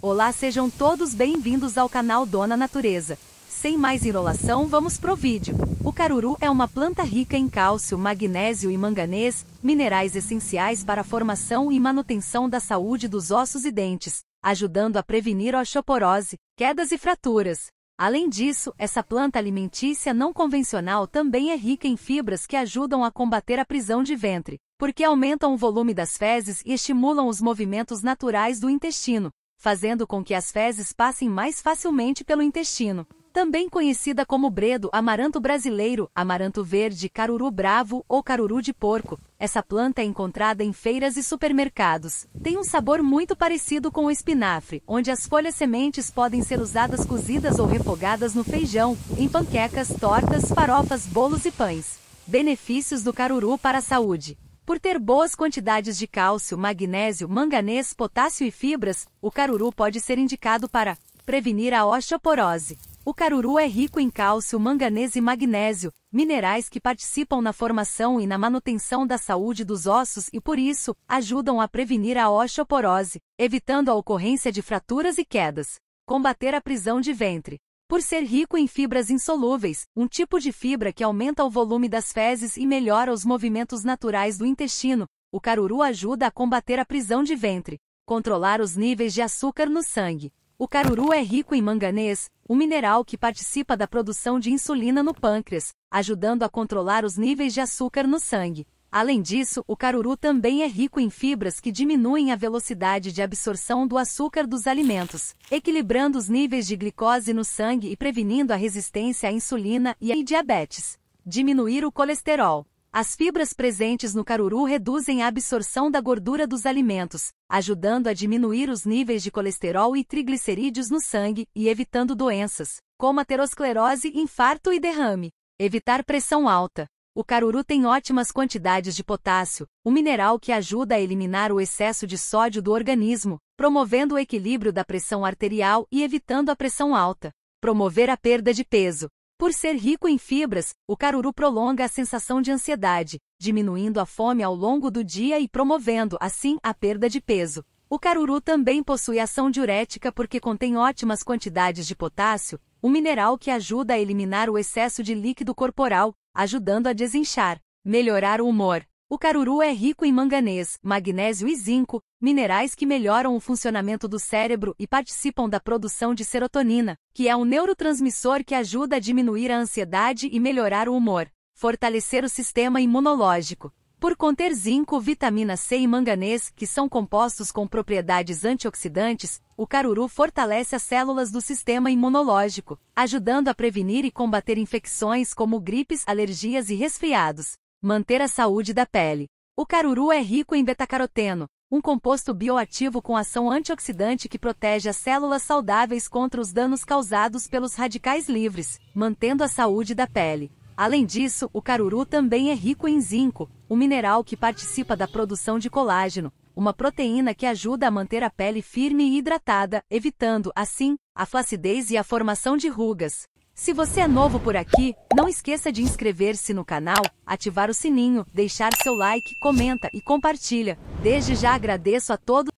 Olá, sejam todos bem-vindos ao canal Dona Natureza. Sem mais enrolação, vamos pro vídeo. O caruru é uma planta rica em cálcio, magnésio e manganês, minerais essenciais para a formação e manutenção da saúde dos ossos e dentes, ajudando a prevenir osteoporose, quedas e fraturas. Além disso, essa planta alimentícia não convencional também é rica em fibras que ajudam a combater a prisão de ventre, porque aumentam o volume das fezes e estimulam os movimentos naturais do intestino, fazendo com que as fezes passem mais facilmente pelo intestino. Também conhecida como bredo, amaranto brasileiro, amaranto verde, caruru bravo ou caruru de porco, essa planta é encontrada em feiras e supermercados. Tem um sabor muito parecido com o espinafre, onde as folhas sementes podem ser usadas cozidas ou refogadas no feijão, em panquecas, tortas, farofas, bolos e pães. Benefícios do caruru para a saúde. Por ter boas quantidades de cálcio, magnésio, manganês, potássio e fibras, o caruru pode ser indicado para prevenir a osteoporose. O caruru é rico em cálcio, manganês e magnésio, minerais que participam na formação e na manutenção da saúde dos ossos e, por isso, ajudam a prevenir a osteoporose, evitando a ocorrência de fraturas e quedas. Combater a prisão de ventre. Por ser rico em fibras insolúveis, um tipo de fibra que aumenta o volume das fezes e melhora os movimentos naturais do intestino, o caruru ajuda a combater a prisão de ventre, controlar os níveis de açúcar no sangue. O caruru é rico em manganês, um mineral que participa da produção de insulina no pâncreas, ajudando a controlar os níveis de açúcar no sangue. Além disso, o caruru também é rico em fibras que diminuem a velocidade de absorção do açúcar dos alimentos, equilibrando os níveis de glicose no sangue e prevenindo a resistência à insulina e à diabetes. Diminuir o colesterol. As fibras presentes no caruru reduzem a absorção da gordura dos alimentos, ajudando a diminuir os níveis de colesterol e triglicerídeos no sangue e evitando doenças, como aterosclerose, infarto e derrame. Evitar pressão alta. O caruru tem ótimas quantidades de potássio, o mineral que ajuda a eliminar o excesso de sódio do organismo, promovendo o equilíbrio da pressão arterial e evitando a pressão alta. Promover a perda de peso. Por ser rico em fibras, o caruru prolonga a sensação de ansiedade, diminuindo a fome ao longo do dia e promovendo, assim, a perda de peso. O caruru também possui ação diurética porque contém ótimas quantidades de potássio, um mineral que ajuda a eliminar o excesso de líquido corporal, ajudando a desinchar, melhorar o humor. O caruru é rico em manganês, magnésio e zinco, minerais que melhoram o funcionamento do cérebro e participam da produção de serotonina, que é um neurotransmissor que ajuda a diminuir a ansiedade e melhorar o humor, fortalecer o sistema imunológico, por conter zinco, vitamina C e manganês, que são compostos com propriedades antioxidantes, o caruru fortalece as células do sistema imunológico, ajudando a prevenir e combater infecções como gripes, alergias e resfriados. Manter a saúde da pele. O caruru é rico em betacaroteno, um composto bioativo com ação antioxidante que protege as células saudáveis contra os danos causados pelos radicais livres, mantendo a saúde da pele. Além disso, o caruru também é rico em zinco, um mineral que participa da produção de colágeno, uma proteína que ajuda a manter a pele firme e hidratada, evitando, assim, a flacidez e a formação de rugas. Se você é novo por aqui, não esqueça de inscrever-se no canal, ativar o sininho, deixar seu like, comenta e compartilha. Desde já agradeço a todos.